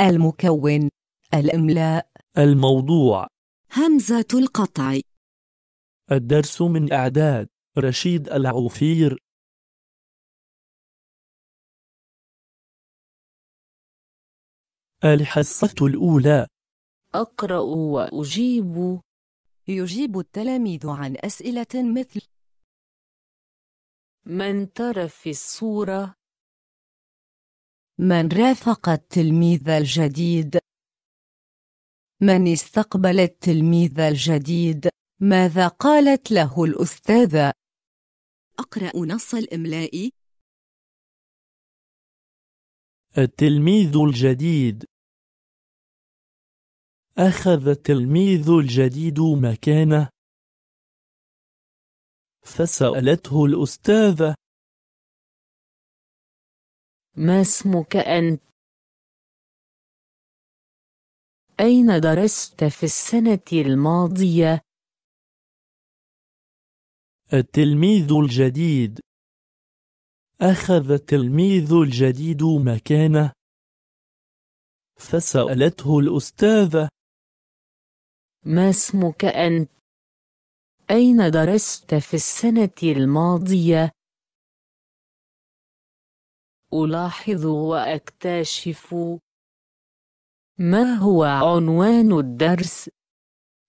المكون الإملاء الموضوع همزة القطع الدرس من إعداد رشيد العوفير الحصة الأولى أقرأ وأجيب يجيب التلاميذ عن أسئلة مثل من ترى في الصورة من رافق التلميذ الجديد من استقبل التلميذ الجديد ماذا قالت له الأستاذة؟ أقرأ نص الإملاء التلميذ الجديد أخذ التلميذ الجديد مكانه فسألته الأستاذة ما اسمك أنت؟ أين درست في السنة الماضية؟ التلميذ الجديد أخذ التلميذ الجديد مكانه فسألته الأستاذة ما اسمك أنت؟ أين درست في السنة الماضية؟ ألاحظ وأكتشف ما هو عنوان الدرس؟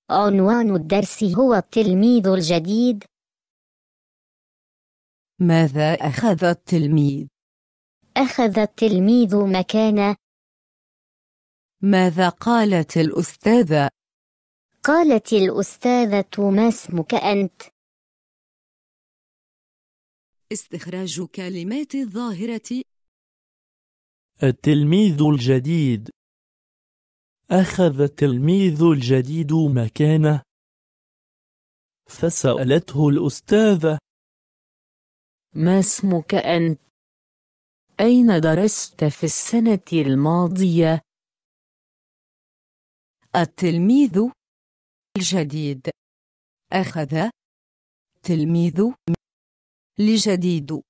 عنوان الدرس هو التلميذ الجديد ماذا أخذ التلميذ؟ أخذ التلميذ مكان ماذا قالت الأستاذة؟ قالت الأستاذة ما اسمك أنت؟ استخراج كلمات الظاهرة التلميذ الجديد أخذ التلميذ الجديد مكانه فسألته الأستاذة ما اسمك أنت؟ أين درست في السنة الماضية؟ التلميذ الجديد أخذ تلميذ لجديد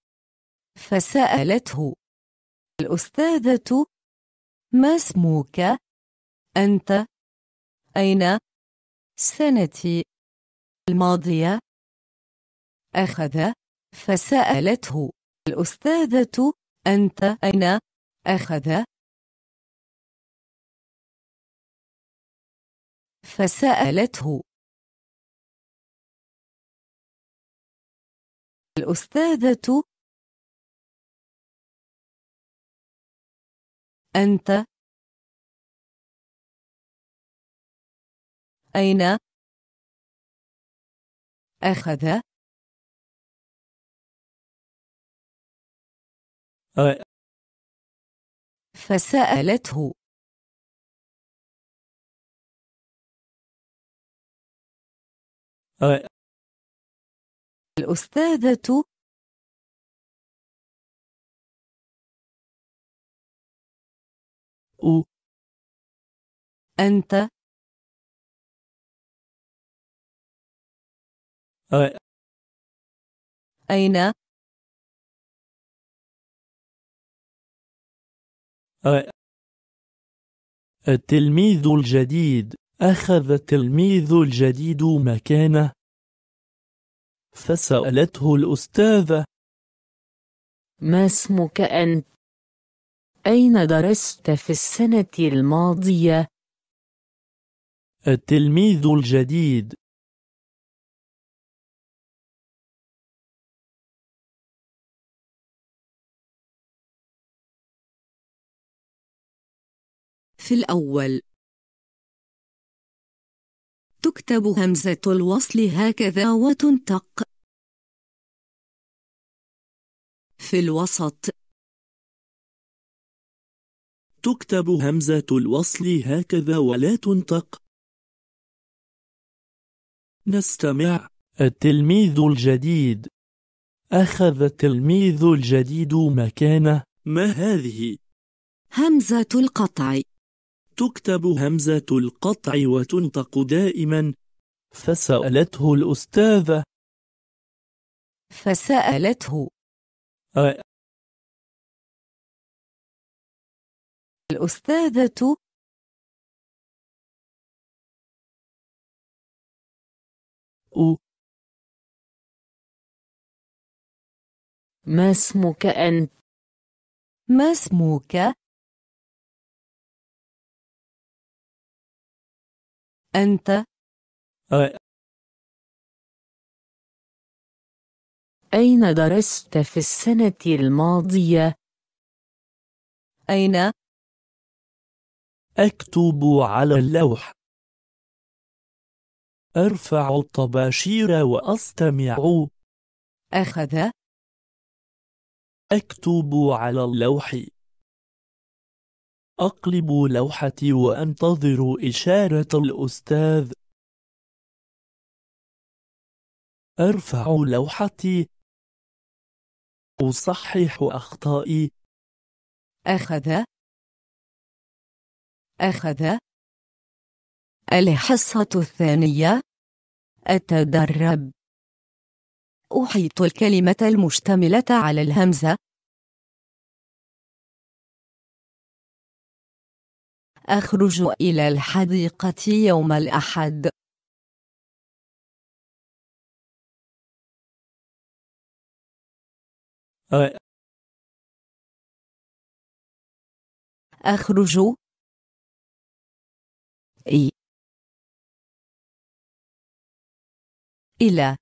فسألته الأستاذة ما اسمك؟ أنت أين؟ سنتي الماضية أخذ فسألته الأستاذة أنت أين؟ أخذ فسألته الأستاذة أنت أين أخذ فسألته أه. الأستاذة أو أنت أين التلميذ الجديد أخذ التلميذ الجديد مكانه فسألته الأستاذة ما اسمك أنت؟ أين درست في السنة الماضية؟ التلميذ الجديد في الأول تكتب همزة الوصل هكذا وتنطق في الوسط تكتب همزة الوصل هكذا ولا تنطق نستمع التلميذ الجديد أخذ التلميذ الجديد مكانه ما هذه؟ همزة القطع تكتب همزة القطع وتنطق دائما فسألته الأستاذة فسألته الأستاذة أو ما اسمك أنت؟ ما اسمك؟ أنت أين درست في السنة الماضية؟ أين؟ أكتب على اللوح أرفع الطباشير وأستمع أخذ أكتب على اللوح أقلب لوحتي وأنتظر إشارة الأستاذ أرفع لوحتي أصحح أخطائي أخذ أخذ الحصة الثانية أتدرب أحيط الكلمة المشتملة على الهمزة أخرج إلى الحديقة يوم الأحد. أخرج إي إلى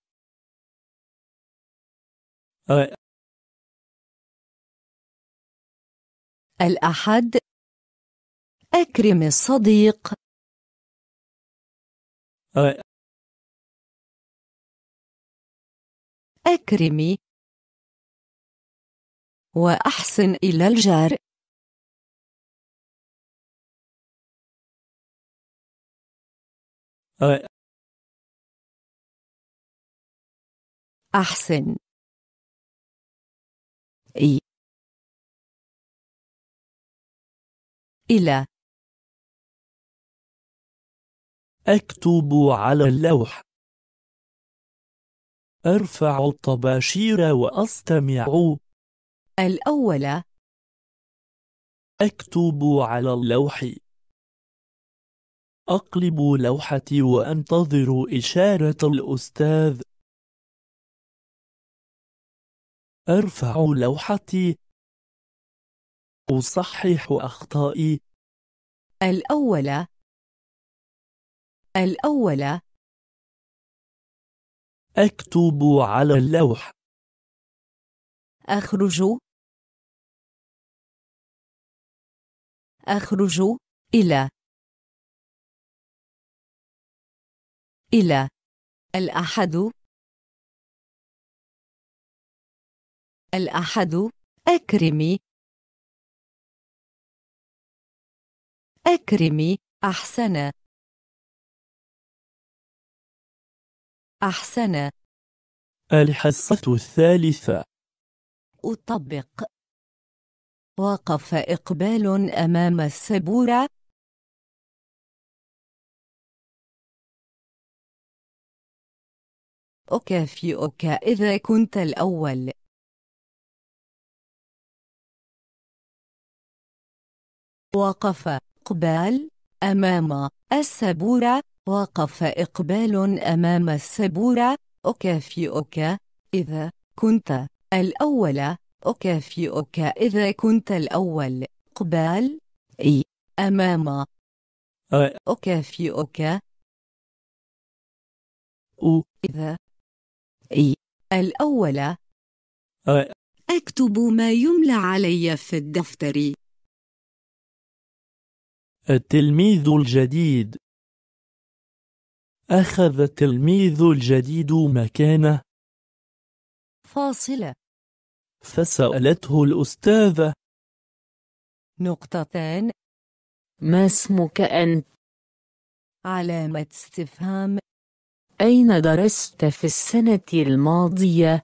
الأحد أكرم الصديق أكرمي وأحسن إلى الجار أحسن إي إلى أكتب على اللوح أرفع الطباشير وأستمع الأول أكتب على اللوح أقلب لوحتي وأنتظر إشارة الأستاذ أرفع لوحتي أصحح أخطائي الأول الأولى أكتب على اللوح أخرج أخرج إلى إلى الأحد الأحد أكرمي أكرمي أحسن أحسن الحصة الثالثة أطبق وقف إقبال أمام السبورة أكافئك إذا كنت الأول وقف إقبال أمام السبورة وقف إقبال أمام السبورة أكافئك إذا كنت الأول أكافئك إذا كنت الأول إقبال أي أمام أكافئك أو إذا أي الأول أكتب ما يملى علي في الدفتر التلميذ الجديد أخذ التلميذ الجديد مكانه فاصلة فسألته الأستاذة نقطتان ما اسمك أنت؟ علامة استفهام أين درست في السنة الماضية؟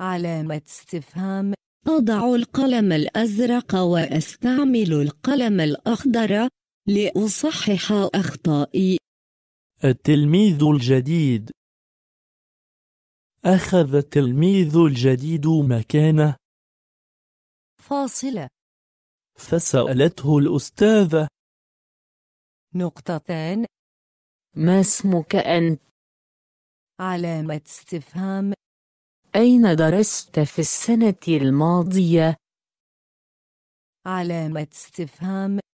علامة استفهام أضع القلم الأزرق وأستعمل القلم الأخضر لأصحح أخطائي التلميذ الجديد أخذ التلميذ الجديد مكانه فاصلة فسألته الأستاذة نقطتان ما اسمك أنت؟ علامة استفهام أين درست في السنة الماضية؟ علامة استفهام